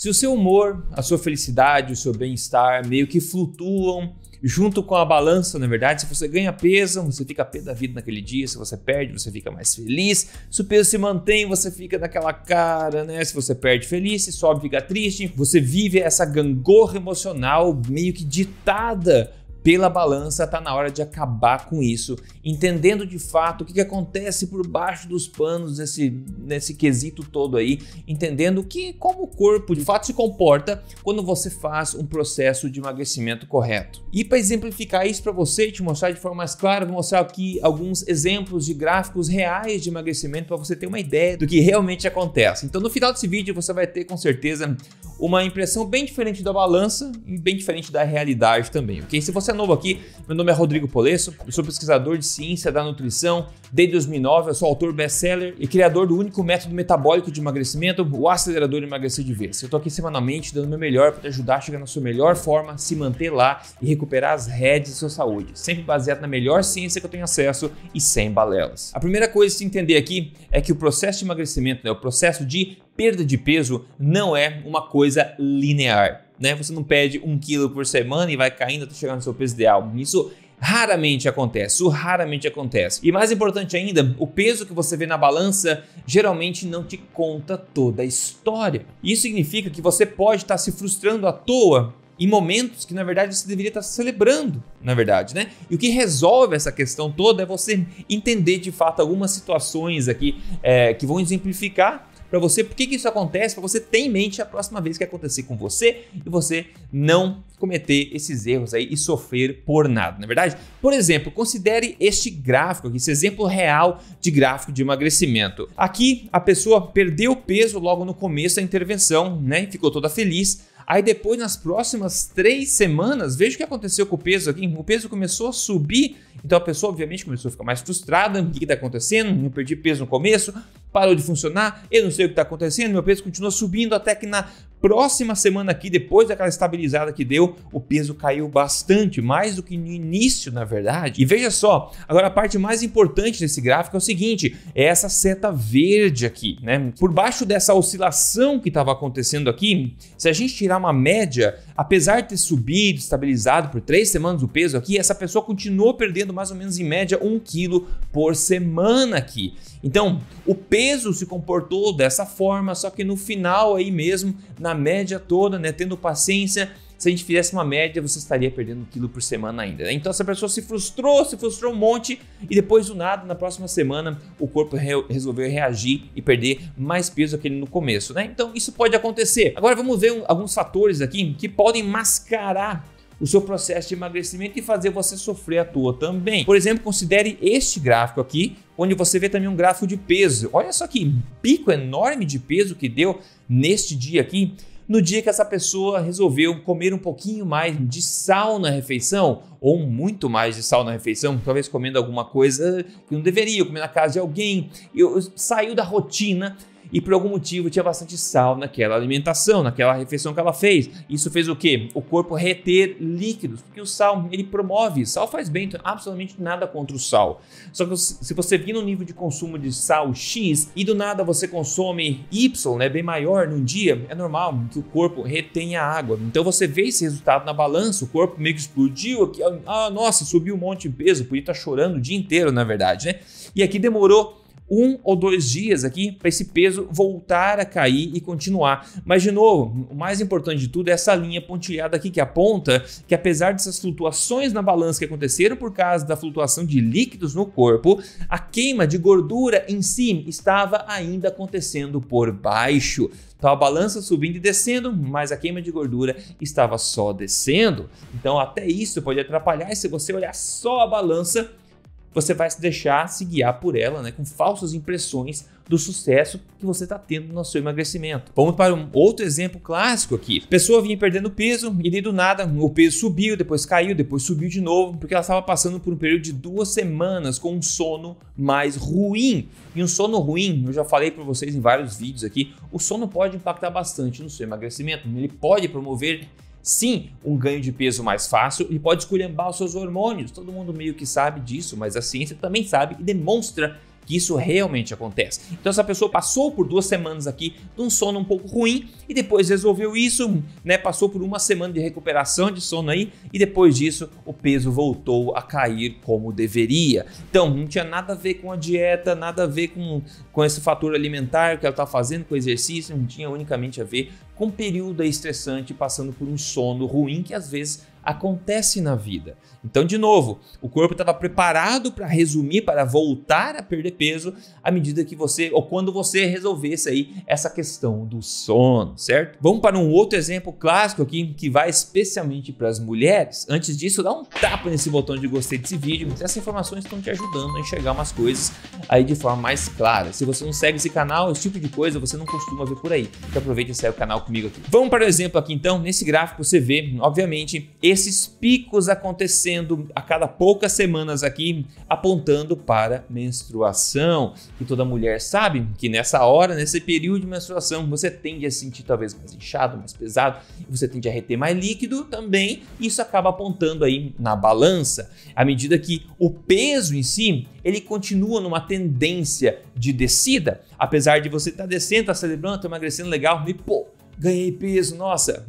Se o seu humor, a sua felicidade, o seu bem-estar meio que flutuam junto com a balança, na verdade, se você ganha peso, você fica pé da vida naquele dia, se você perde, você fica mais feliz, se o peso se mantém, você fica naquela cara, né? Se você perde feliz, se sobe, fica triste, você vive essa gangorra emocional meio que ditada pela balança, tá na hora de acabar com isso, entendendo de fato o que, que acontece por baixo dos panos nesse, nesse quesito todo aí, entendendo que como o corpo de fato se comporta quando você faz um processo de emagrecimento correto. E para exemplificar isso para você e te mostrar de forma mais clara, vou mostrar aqui alguns exemplos de gráficos reais de emagrecimento para você ter uma ideia do que realmente acontece. Então no final desse vídeo você vai ter com certeza uma impressão bem diferente da balança e bem diferente da realidade também, ok? Se você é novo aqui, meu nome é Rodrigo Polesso, eu sou pesquisador de ciência da nutrição desde 2009, eu sou autor best-seller e criador do único método metabólico de emagrecimento, o acelerador de emagrecer de vez. Eu estou aqui semanalmente dando meu melhor para te ajudar a chegar na sua melhor forma, se manter lá e recuperar as redes de sua saúde, sempre baseado na melhor ciência que eu tenho acesso e sem balelas. A primeira coisa a se entender aqui é que o processo de emagrecimento, né, o processo de perda de peso não é uma coisa linear. Né? Você não perde um quilo por semana e vai caindo até chegar no seu peso ideal. Isso raramente acontece, isso raramente acontece. E mais importante ainda, o peso que você vê na balança geralmente não te conta toda a história. Isso significa que você pode estar se frustrando à toa em momentos que na verdade você deveria estar celebrando, na verdade, né? E o que resolve essa questão toda é você entender de fato algumas situações aqui é, que vão exemplificar para você por que, que isso acontece, para você ter em mente a próxima vez que acontecer com você e você não cometer esses erros aí e sofrer por nada, na é verdade? Por exemplo, considere este gráfico aqui, esse exemplo real de gráfico de emagrecimento. Aqui a pessoa perdeu peso logo no começo da intervenção, né? Ficou toda feliz. Aí depois, nas próximas três semanas, veja o que aconteceu com o peso aqui. O peso começou a subir, então a pessoa obviamente começou a ficar mais frustrada. O que está acontecendo? Eu perdi peso no começo, parou de funcionar, eu não sei o que está acontecendo, meu preço continuou subindo até que na próxima semana aqui, depois daquela estabilizada que deu, o peso caiu bastante, mais do que no início, na verdade. E veja só, agora a parte mais importante desse gráfico é o seguinte, é essa seta verde aqui, né? Por baixo dessa oscilação que estava acontecendo aqui, se a gente tirar uma média, apesar de ter subido, estabilizado por três semanas o peso aqui, essa pessoa continuou perdendo mais ou menos em média um quilo por semana aqui. Então, o peso se comportou dessa forma, só que no final aí mesmo, na na média toda, né? Tendo paciência. Se a gente fizesse uma média, você estaria perdendo um quilo por semana ainda. Né? Então, essa pessoa se frustrou, se frustrou um monte e depois do nada, na próxima semana, o corpo re resolveu reagir e perder mais peso que ele no começo, né? Então, isso pode acontecer. Agora, vamos ver um, alguns fatores aqui que podem mascarar o seu processo de emagrecimento e fazer você sofrer à toa também. Por exemplo, considere este gráfico aqui, onde você vê também um gráfico de peso. Olha só que pico enorme de peso que deu neste dia aqui no dia que essa pessoa resolveu comer um pouquinho mais de sal na refeição, ou muito mais de sal na refeição, talvez comendo alguma coisa que não deveria, comer na casa de alguém, eu, eu, saiu da rotina e por algum motivo tinha bastante sal naquela alimentação, naquela refeição que ela fez. Isso fez o quê? O corpo reter líquidos, porque o sal ele promove, sal faz bem, então é absolutamente nada contra o sal. Só que se você vir no nível de consumo de sal X e do nada você consome Y, né, bem maior num dia, é normal que o corpo retenha água. Então você vê esse resultado na balança, o corpo meio que explodiu, aqui, ah, nossa, subiu um monte de peso, podia estar chorando o dia inteiro, na verdade, né? E aqui demorou um ou dois dias aqui para esse peso voltar a cair e continuar. Mas, de novo, o mais importante de tudo é essa linha pontilhada aqui que aponta que, apesar dessas flutuações na balança que aconteceram por causa da flutuação de líquidos no corpo, a queima de gordura em si estava ainda acontecendo por baixo. Então a balança subindo e descendo, mas a queima de gordura estava só descendo. Então até isso pode atrapalhar se você olhar só a balança, você vai se deixar se guiar por ela, né, com falsas impressões do sucesso que você está tendo no seu emagrecimento. Vamos para um outro exemplo clássico aqui. A pessoa vinha perdendo peso e daí do nada o peso subiu, depois caiu, depois subiu de novo, porque ela estava passando por um período de duas semanas com um sono mais ruim. E um sono ruim, eu já falei para vocês em vários vídeos aqui, o sono pode impactar bastante no seu emagrecimento, ele pode promover Sim, um ganho de peso mais fácil e pode esculhambar os seus hormônios. Todo mundo meio que sabe disso, mas a ciência também sabe e demonstra que isso realmente acontece. Então essa pessoa passou por duas semanas aqui de um sono um pouco ruim e depois resolveu isso, né? Passou por uma semana de recuperação de sono aí e depois disso o peso voltou a cair como deveria. Então não tinha nada a ver com a dieta, nada a ver com, com esse fator alimentar que ela está fazendo, com o exercício, não tinha unicamente a ver com um período estressante passando por um sono ruim que às vezes acontece na vida. Então, de novo, o corpo estava preparado para resumir, para voltar a perder peso à medida que você ou quando você resolvesse aí essa questão do sono, certo? Vamos para um outro exemplo clássico aqui que vai especialmente para as mulheres. Antes disso, dá um tapa nesse botão de gostei desse vídeo, porque essas informações estão te ajudando a enxergar umas coisas aí de forma mais clara. Se você não segue esse canal, esse tipo de coisa você não costuma ver por aí. Então aproveita e segue o canal comigo aqui. Vamos para o exemplo aqui então. Nesse gráfico você vê, obviamente, esses picos acontecendo a cada poucas semanas aqui, apontando para menstruação. E toda mulher sabe que nessa hora, nesse período de menstruação, você tende a sentir talvez mais inchado, mais pesado, você tende a reter mais líquido também. Isso acaba apontando aí na balança, à medida que o peso em si ele continua numa tendência de descida, apesar de você estar tá descendo, tá celebrando, tá emagrecendo legal, e pô, ganhei peso, nossa,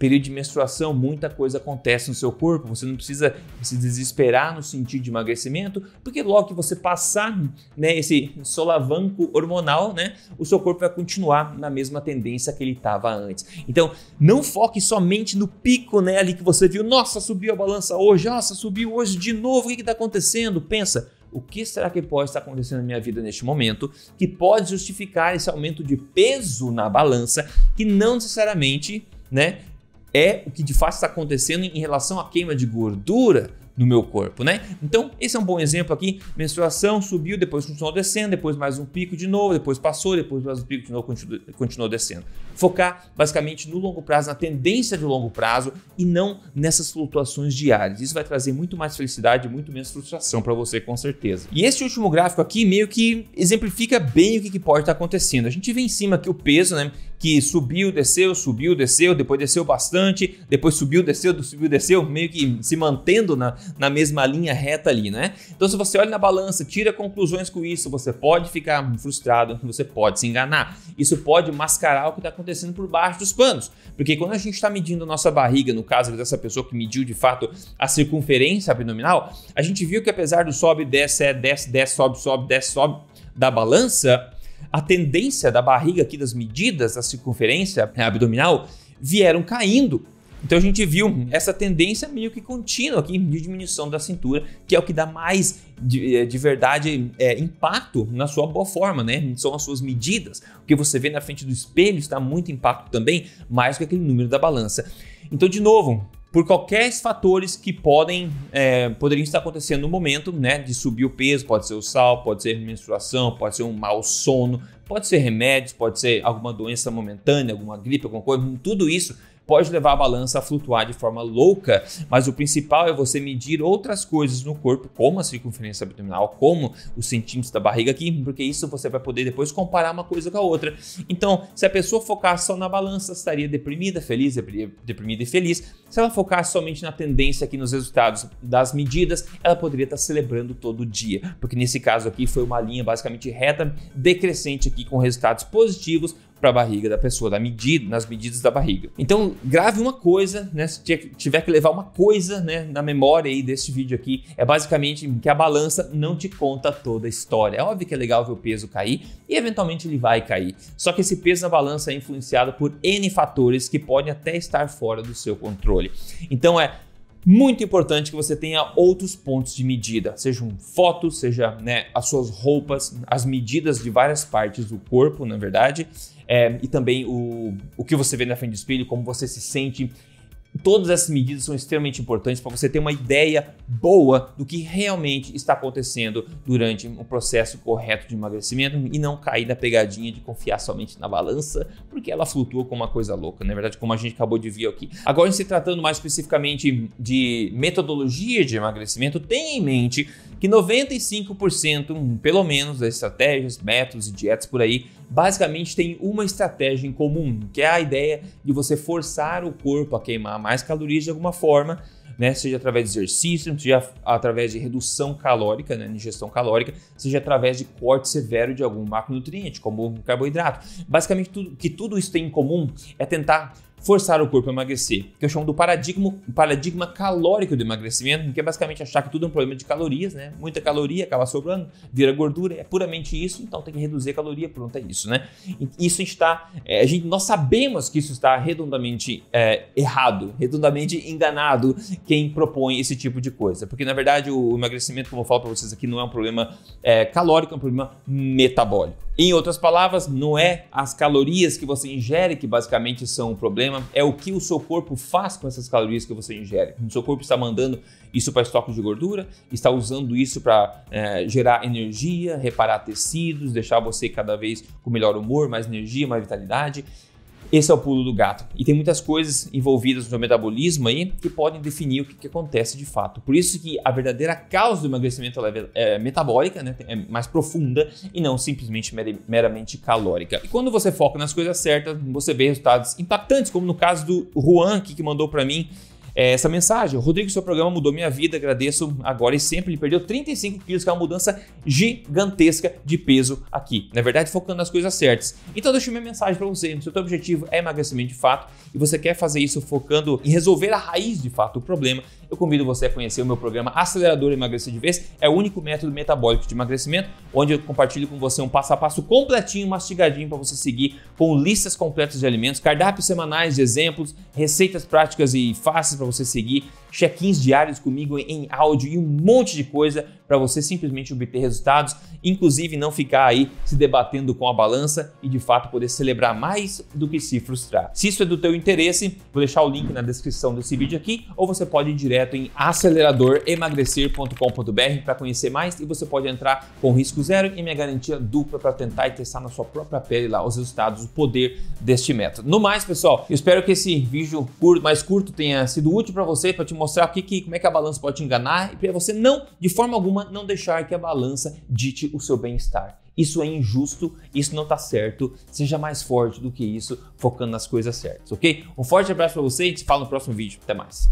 período de menstruação, muita coisa acontece no seu corpo, você não precisa se desesperar no sentido de emagrecimento, porque logo que você passar né, esse solavanco hormonal, né, o seu corpo vai continuar na mesma tendência que ele estava antes. Então, não foque somente no pico né, ali que você viu, nossa, subiu a balança hoje, nossa, subiu hoje de novo, o que está acontecendo? Pensa, o que será que pode estar acontecendo na minha vida neste momento que pode justificar esse aumento de peso na balança que não necessariamente né, é o que de fato está acontecendo em relação à queima de gordura no meu corpo, né? Então, esse é um bom exemplo aqui. Menstruação subiu, depois continuou descendo, depois mais um pico de novo, depois passou, depois mais um pico de novo, continuou, continuou descendo. Focar basicamente no longo prazo, na tendência de longo prazo e não nessas flutuações diárias. Isso vai trazer muito mais felicidade e muito menos frustração para você, com certeza. E esse último gráfico aqui meio que exemplifica bem o que, que pode estar tá acontecendo. A gente vê em cima aqui o peso, né? Que subiu, desceu, subiu, desceu, depois desceu bastante, depois subiu, desceu, subiu, desceu, meio que se mantendo na, na mesma linha reta ali, né? Então, se você olha na balança, tira conclusões com isso, você pode ficar frustrado, você pode se enganar. Isso pode mascarar o que está acontecendo por baixo dos panos, porque quando a gente está medindo nossa barriga, no caso dessa pessoa que mediu de fato a circunferência abdominal, a gente viu que apesar do sobe, desce, é, desce, desce, sobe, sobe, desce, sobe da balança, a tendência da barriga aqui das medidas da circunferência abdominal vieram caindo então a gente viu uhum. essa tendência meio que contínua aqui de diminuição da cintura, que é o que dá mais de, eh, de verdade é, impacto na sua boa forma, né? São as suas medidas. O que você vê na frente do espelho está muito impacto também, mais que aquele número da balança. Então, de novo, por qualquer fatores que podem é, poderiam estar acontecendo no momento, né? De subir o peso, pode ser o sal, pode ser menstruação, pode ser um mau sono, pode ser remédios, pode ser alguma doença momentânea, alguma gripe, alguma coisa, tudo isso pode levar a balança a flutuar de forma louca, mas o principal é você medir outras coisas no corpo, como a circunferência abdominal, como os centímetros da barriga aqui, porque isso você vai poder depois comparar uma coisa com a outra. Então, se a pessoa focar só na balança, estaria deprimida, feliz, deprimida e feliz. Se ela focar somente na tendência aqui nos resultados das medidas, ela poderia estar celebrando todo dia, porque nesse caso aqui foi uma linha basicamente reta, decrescente aqui com resultados positivos, para a barriga da pessoa, da medida, nas medidas da barriga. Então, grave uma coisa, né? Se tiver que levar uma coisa, né, na memória aí desse vídeo aqui, é basicamente que a balança não te conta toda a história. É óbvio que é legal ver o peso cair e eventualmente ele vai cair. Só que esse peso na balança é influenciado por N fatores que podem até estar fora do seu controle. Então, é muito importante que você tenha outros pontos de medida, seja um foto, seja né, as suas roupas, as medidas de várias partes do corpo, na verdade, é, e também o, o que você vê na frente do espelho, como você se sente Todas essas medidas são extremamente importantes para você ter uma ideia boa do que realmente está acontecendo durante um processo correto de emagrecimento e não cair na pegadinha de confiar somente na balança, porque ela flutua como uma coisa louca, na é verdade, como a gente acabou de ver aqui. Agora, se tratando mais especificamente de metodologia de emagrecimento, tenha em mente que 95%, pelo menos, das estratégias, métodos e dietas por aí basicamente tem uma estratégia em comum, que é a ideia de você forçar o corpo a queimar mais calorias de alguma forma, né? Seja através de exercício, seja através de redução calórica, né? ingestão calórica, seja através de corte severo de algum macronutriente, como carboidrato. Basicamente, tudo, que tudo isso tem em comum é tentar forçar o corpo a emagrecer, que eu chamo do paradigma, paradigma calórico do emagrecimento, que é basicamente achar que tudo é um problema de calorias, né? Muita caloria acaba sobrando, vira gordura, é puramente isso, então tem que reduzir a caloria, pronto, é isso, né? Isso está, é, a gente, nós sabemos que isso está redondamente é, errado, redondamente enganado quem propõe esse tipo de coisa, porque na verdade o emagrecimento, como eu falo para vocês aqui, não é um problema é, calórico, é um problema metabólico. Em outras palavras, não é as calorias que você ingere que basicamente são o um problema, problema é o que o seu corpo faz com essas calorias que você ingere. O seu corpo está mandando isso para estoque de gordura, está usando isso para é, gerar energia, reparar tecidos, deixar você cada vez com melhor humor, mais energia, mais vitalidade. Esse é o pulo do gato. E tem muitas coisas envolvidas no seu metabolismo aí que podem definir o que, que acontece de fato. Por isso que a verdadeira causa do emagrecimento é, é metabólica, né? É mais profunda e não simplesmente meramente calórica. E quando você foca nas coisas certas, você vê resultados impactantes, como no caso do Juan que mandou para mim é, essa mensagem. Rodrigo, seu programa mudou minha vida, agradeço agora e sempre. Ele perdeu 35 quilos, que é uma mudança gigantesca de peso aqui. Na verdade, focando nas coisas certas. Então, deixa minha mensagem para você. Se o seu objetivo é emagrecimento de fato e você quer fazer isso focando em resolver a raiz de fato do problema, eu convido você a conhecer o meu programa Acelerador Emagrecer de Vez. É o único método metabólico de emagrecimento, onde eu compartilho com você um passo a passo completinho, mastigadinho para você seguir com listas completas de alimentos, cardápios semanais de exemplos, receitas práticas e fáceis para você seguir check-ins diários comigo em áudio e um monte de coisa para você simplesmente obter resultados, inclusive não ficar aí se debatendo com a balança e de fato poder celebrar mais do que se frustrar. Se isso é do teu interesse, vou deixar o link na descrição desse vídeo aqui, ou você pode ir direto em aceleradoremagrecer.com.br para conhecer mais e você pode entrar com risco zero e minha garantia dupla para tentar e testar na sua própria pele lá os resultados, o poder deste método. No mais, pessoal, eu espero que esse vídeo mais curto tenha sido útil para você, para te mostrar o que, como é que a balança pode te enganar e para você não, de forma alguma, não deixar que a balança dite o seu bem-estar. Isso é injusto, isso não está certo. Seja mais forte do que isso, focando nas coisas certas, ok? Um forte abraço para você e te falo no próximo vídeo. Até mais.